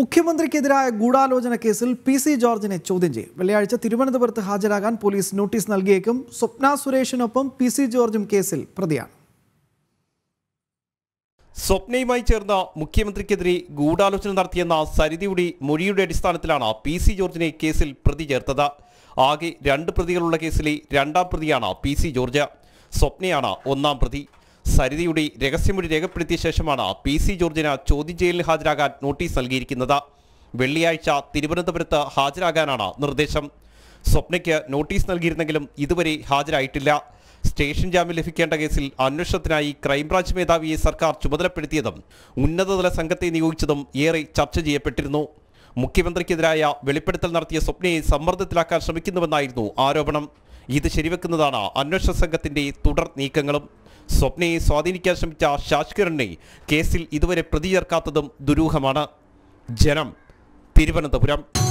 മുഖ്യമന്ത്രിക്കെതിരായ ഗൂഢാലോചന കേസിൽ P C ജോർജിനെ ചോദ്യം ചെയ്യും വെള്ളിയാഴ്ച തിരുവനന്തപുരത്ത് ഹാജരാകാൻ പോലീസ് നോട്ടീസ് നൽകിയേക്കും സ്വപ്ന സുരേഷിനൊപ്പം പി സി ജോർജും കേസിൽ പ്രതിയാണ് സ്വപ്നയുമായി ചേർന്ന മുഖ്യമന്ത്രിക്കെതിരെ ഗൂഢാലോചന നടത്തിയെന്ന സരിതിയുടെ മൊഴിയുടെ അടിസ്ഥാനത്തിലാണ് പി സി ജോർജിനെ കേസിൽ പ്രതി ചേർത്തത് ആകെ രണ്ട് പ്രതികളുള്ള കേസിലെ രണ്ടാം പ്രതിയാണ് പി സി ജോർജ് സ്വപ്നയാണ് ഒന്നാം പ്രതി സരിതയുടെ രഹസ്യമൊഴി രേഖപ്പെടുത്തിയ ശേഷമാണ് പി സി ജോർജിന് ചോദ്യം ചെയ്യലിന് ഹാജരാകാൻ നോട്ടീസ് നൽകിയിരിക്കുന്നത് വെള്ളിയാഴ്ച തിരുവനന്തപുരത്ത് ഹാജരാകാനാണ് നിർദ്ദേശം സ്വപ്നയ്ക്ക് നോട്ടീസ് നൽകിയിരുന്നെങ്കിലും ഇതുവരെ ഹാജരായിട്ടില്ല സ്റ്റേഷൻ ജാമ്യം ലഭിക്കേണ്ട കേസിൽ അന്വേഷണത്തിനായി ക്രൈംബ്രാഞ്ച് മേധാവിയെ സർക്കാർ ചുമതലപ്പെടുത്തിയതും ഉന്നതതല സംഘത്തെ നിയോഗിച്ചതും ഏറെ ചർച്ച ചെയ്യപ്പെട്ടിരുന്നു മുഖ്യമന്ത്രിക്കെതിരായ വെളിപ്പെടുത്തൽ നടത്തിയ സ്വപ്നയെ സമ്മർദ്ദത്തിലാക്കാൻ ശ്രമിക്കുന്നുവെന്നായിരുന്നു ആരോപണം ഇത് ശരിവെക്കുന്നതാണ് അന്വേഷണ സംഘത്തിൻ്റെ തുടർ നീക്കങ്ങളും സ്വപ്നയെ സ്വാധീനിക്കാൻ ശ്രമിച്ച ഷാഷ്കിറിനെ കേസിൽ ഇതുവരെ പ്രതി ചേർക്കാത്തതും ദുരൂഹമാണ് ജനം തിരുവനന്തപുരം